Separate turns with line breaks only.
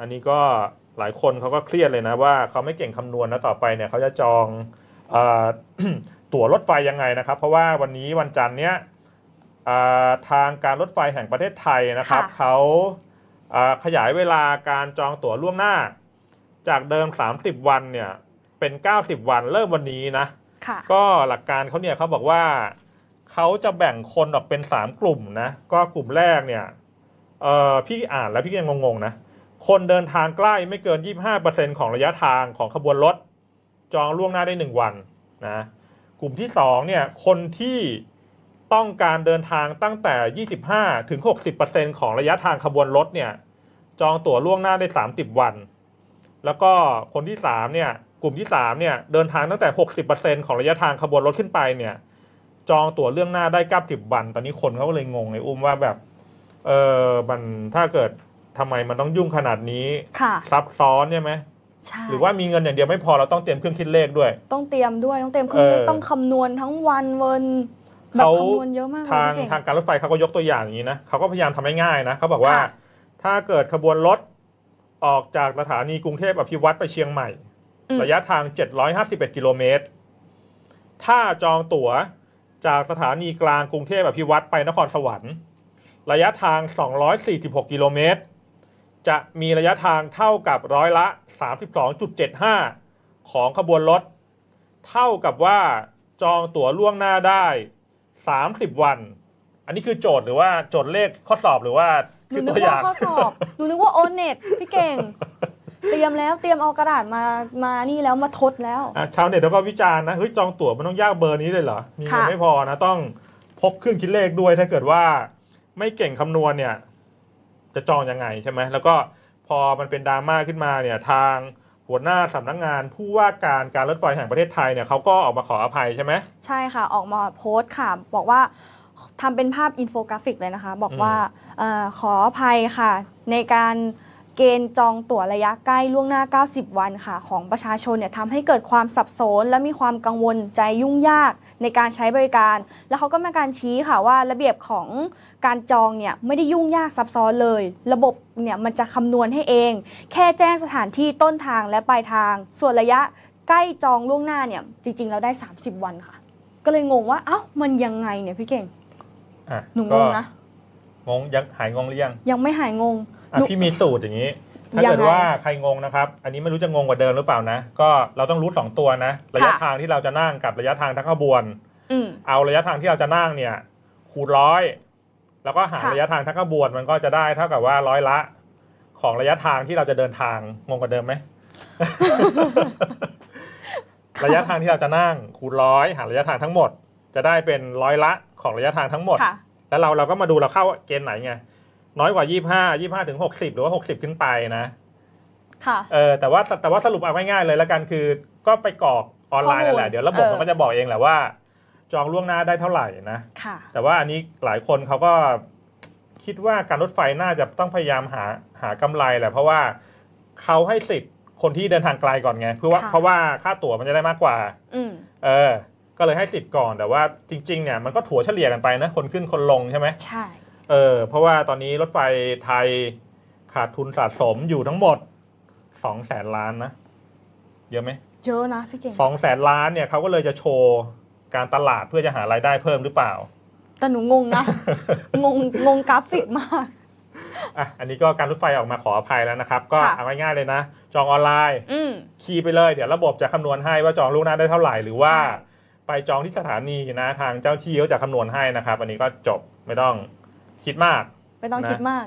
อันนี้ก็หลายคนเขาก็เครียดเลยนะว่าเขาไม่เก่งคำนวณแล้วต่อไปเนี่ยเขาจะจองอตั๋วรถไฟยังไงนะครับ เพราะว่าวันนี้วันจันทร์เนี้ยทางการรถไฟแห่งประเทศไทยนะครับเขาขยายเวลาการจองตั๋วล่วงหน้า จากเดิม 30 วันเนี่ยเป็น 90 วัน เริ่มวันนี้นะก็หลักการเขาเนี่ยเขาบอกว่าเขาจะแบ่งคนออกเป็น3กลุ่มนะก็กลุ่มแรกเนี่ยพี่อ่านแล้ว พี่ยังงงๆนะคนเดินทางใกล้ไม่เกิน 25%ของระยะทางของขบวนรถจองล่วงหน้าได้1วันนะกลุ่มที่ 2 เนี่ยคนที่ต้องการเดินทางตั้งแต่ 25ถึง60%ของระยะทางขบวนรถเนี่ยจองตั๋วล่วงหน้าได้30วัน แล้วก็คนที่3เนี่ยกลุ่มที่ 3เนี่ยเดินทางตั้งแต่ 60%ของระยะทางขบวนรถขึ้นไปเนี่ยจองตั๋วเรื่องหน้าได้90วัน ตอนนี้คนเขาก็เลยงงไอ้อุ้มว่าแบบเออมันถ้าเกิดทำไมมันต้องยุ่งขนาดนี้ซับซ้อนใช่ไหม หรือว่ามีเงินอย่างเดียวไม่พอเราต้องเตรียมเครื่องคิดเลขด้วย
ต้องเตรียมด้วยต้องเตรียมเครื่องต้องคำนวณทั้งวันเวิน
แบบคำนวณเยอะมากทางทางการรถไฟเขาก็ยกตัวอย่างอย่างนี้นะเขาก็พยายามทำให้ง่ายนะเขาบอกว่าถ้าเกิดขบวนรถออกจากสถานีกรุงเทพอภิวัตรไปเชียงใหม่ ระยะทาง 751กิโลเมตรถ้าจองตั๋วจากสถานีกลางกรุงเทพอภิวัตไปนครสวรรค์ ระยะทาง246กิโลเมตรจะมีระยะทางเท่ากับร้อยละ 32.75 ของขบวนรถเท่ากับว่าจองตั๋วล่วงหน้าได้ 30 วัน อันนี้คือโจทย์หรือว่าโจทย์เลขข้อสอบหรือว่าคือตัวอย่างข้อสอบ
หนูนึกว่าโอนเน็ตพี่เก่ง เตรียมแล้วเตรียมเอากระดาษมามานี่แล้วมาทดแล้ว
อ่ะชาวเน็ตแล้วก็วิจารณ์ นะเฮ้ยจองตั๋วมันต้องยากเบอร์นี้เลยเหรอมีเงินไม่พอนะต้องพกเครื่องคิดเลขด้วยถ้าเกิดว่า ไม่เก่งคำนวณเนี่ยจะจองยังไงใช่ไหม แล้วก็ พอมันเป็นดราม่าขึ้นมาเนี่ย ทางหัวหน้าสำนักงงานผู้ว่าการการรถไฟแห่งประเทศไทยเนี่ยเขาก็ออกมาขออภัยใช่ไหม
ใช่ค่ะ ออกมาโพสต์ค่ะบอกว่าทำเป็นภาพอินโฟกราฟิกเลยนะคะ บอกว่าอขออภัยค่ะ ในการเกณฑ์จองตั๋วระยะใกล้ล่วงหน้า 90 วันค่ะ ของประชาชนเนี่ยทำให้เกิดความสับสนและมีความกังวลใจยุ่งยากในการใช้บริการ แล้วเขาก็มาการชี้ค่ะว่าระเบียบของการจองเนี่ยไม่ได้ยุ่งยากซับซ้อนเลย ระบบเนี่ยมันจะคำนวณให้เอง แค่แจ้งสถานที่ต้นทางและปลายทาง ส่วนระยะใกล้จองล่วงหน้าเนี่ย จริงๆเราได้ 30 วันค่ะ ก็เลยงงว่าเอ้ามันยังไงเนี่ยพี่เก่ง
หนูงงนะงงยังหายงงหรือยัง
ยังไม่หายงง
อ่ะพี่มีสูตรอย่างนี้ ถ้าเกิดว่าใครงงนะครับ อันนี้ไม่รู้จะงงกว่าเดิมหรือเปล่านะ ก็เราต้องรู้สองตัวนะ ระยะทางที่เราจะนั่งกับระยะทางทั้งขบวนเอาระยะทางที่เราจะนั่งเนี่ย คูณร้อยแล้วก็หารระยะทางทั้งขบวนมันก็จะได้เท่ากับว่าร้อยละของระยะทางที่เราจะเดินทางงงกว่าเดิมไหมระยะทางที่เราจะนั่ง คูณร้อยหารระยะทางทั้งหมด จะได้เป็นร้อยละของระยะทางทั้งหมดแล้วเราเราก็มาดูเราเข้าเกณฑ์ไหนไงน้อยกว่า 25 25 ถึง 60 หรือว่า 60 ขึ้นไปนะ ค่ะ เออ แต่ว่าแต่ว่าสรุปเอาง่ายๆเลยละกันคือก็ไปกรอกออนไลน์แหละ เดี๋ยวระบบมันก็จะบอกเองแหละว่า จองล่วงหน้าได้เท่าไหร่นะ ค่ะ แต่ว่าอันนี้หลายคนเขาก็ คิดว่าการรถไฟน่าจะต้องพยายามหาหากำไรแหละ เพราะว่าเขาให้สิทธิ์คนที่เดินทางไกลก่อนไงเพื่อว่าเพราะว่าค่าตั๋วมันจะได้มากกว่าเออ ก็เลยให้สิทธิ์ก่อนแต่ว่าจริงๆเนี่ยมันก็ถั่วเฉลี่ยกันไปนะ คนขึ้นคนลงใช่ไหมใช่เออ เพราะว่าตอนนี้รถไฟไทยขาดทุนสะสมอยู่ทั้งหมดสองแสนล้านนะ เยอะไหมเยอะนะพี่เก่งสองแสนล้านเนี่ยเขาก็เลยจะโชว์การตลาดเพื่อจะหารายได้เพิ่มหรือเปล่า
แต่หนูงงนะ งงงงกราฟิกมาก
อ่ะอันนี้ก็การรถไฟออกมาขออภัยแล้วนะครับ ก็เอาง่ายๆเลยนะ จองออนไลน์คีย์ไปเลยเดี๋ยวระบบจะคำนวณให้ว่าจองล่วงหน้าได้เท่าไหร่ หรือว่า ไปจองที่สถานีนะ ทางเจ้าที่เขาจะคำนวณให้นะครับ อันนี้ก็จบไม่ต้องคิดมาก ไม่ต้องนะคิด
มาก